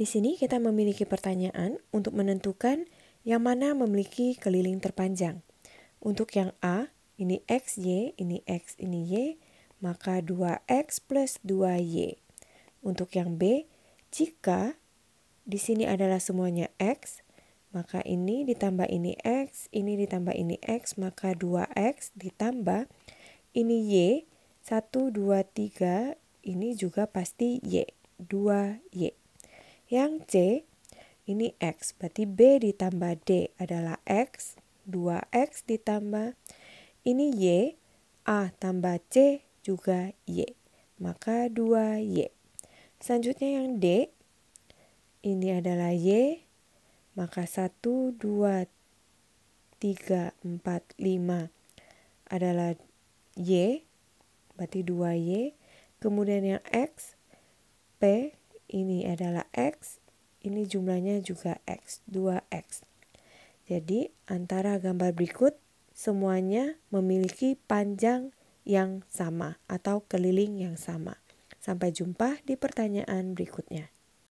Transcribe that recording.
Di sini kita memiliki pertanyaan untuk menentukan yang mana memiliki keliling terpanjang. Untuk yang A, ini X, Y, ini X, ini Y, maka 2X plus 2Y. Untuk yang B, jika di sini adalah semuanya X, maka ini ditambah ini X, ini ditambah ini X, maka 2X ditambah ini Y, 1, 2, 3, ini juga pasti Y, 2Y. Yang C, ini X, berarti B ditambah D adalah X, 2X ditambah, ini Y, A tambah C juga Y, maka 2Y. Selanjutnya yang D, ini adalah Y, maka 1, 2, 3, 4, 5 adalah Y, berarti 2Y. Kemudian yang X, P ini adalah X, ini jumlahnya juga X, 2X. Jadi antara gambar berikut semuanya memiliki panjang yang sama atau keliling yang sama. Sampai jumpa di pertanyaan berikutnya.